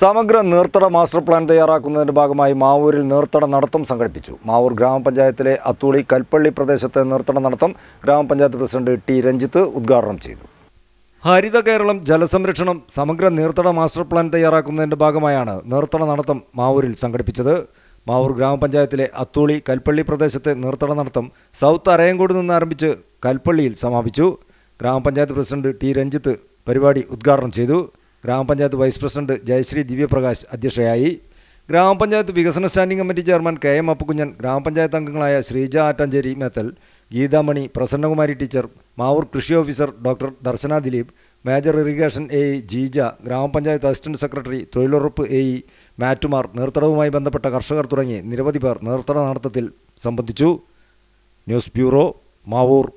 സമഗ്ര നീർത്തട master plan തയ്യാറാക്കുന്നതിൻ്റെ ഭാഗമായി മാവൂരിൽ നീർത്തട നടത്തം സംഘടിപ്പിച്ചു മാവൂർ ഗ്രാമപഞ്ചായത്തിലെ അത്തൂളി കൽപ്പള്ളി പ്രദേശത്തെ നീർത്തട നടത്തം ഗ്രാമപഞ്ചായത്ത് പ്രസിഡന്റ് ടി രഞ്ജിത്ത് ഉദ്ഘാടനം ചെയ്തു ഹരിത കേരളം ജലസംരക്ഷണം സമഗ്ര നീർത്തട മാസ്റ്റർ പ്ലാൻ തയ്യാറാക്കുന്നതിൻ്റെ ഭാഗമായാണ് നീർത്തട നടത്തം മാവൂരിൽ സംഘടിപ്പിച്ചത് മാവൂർ ഗ്രാമപഞ്ചായത്തിലെ അത്തൂളി കൽപ്പള്ളി പ്രദേശത്തെ നീർത്തട നടത്തം സൗത്ത് അരയങ്കോട് നിന്ന് ആരംഭിച്ച് കൽപ്പള്ളിയിൽ സമാപിച്ചു ഗ്രാമപഞ്ചായത്ത് പ്രസിഡന്റ് ടി രഞ്ജിത്ത് പരിപാടി ഉദ്ഘാടനം ചെയ്തു ഗ്രാമപഞ്ചായത്ത് വൈസ് പ്രസിഡന്റ് ജയശ്രീ ദിവ്യപ്രകാശ് അധ്യക്ഷയായി ഗ്രാമപഞ്ചായത്ത് വികസന standing committee chairman K M Appukunjan ഗ്രാമപഞ്ചായത്ത് അംഗങ്ങളായ ശ്രീജ ആറ്റാഞ്ചേരി മേത്തൽ ഗീതാമണി പ്രസന്നകുമാരി ടീച്ചർ മാവൂർ കൃഷി officer doctor Darshana Dileep major irrigation A E Jeeja ഗ്രാമപഞ്ചായത്ത് അസിസ്റ്റന്റ് സെക്രട്ടറി തൊഴിലുറപ്പ് എ ഇ മാറ്റുമാർ നീർത്തടവുമായി ബന്ധപ്പെട്ട കർഷകർ തുടങ്ങി നിരവധി പേർ നീർത്തട നടത്തത്തിൽ സംബന്ധിച്ചു ന്യൂസ് ബ്യൂറോ മാവൂർ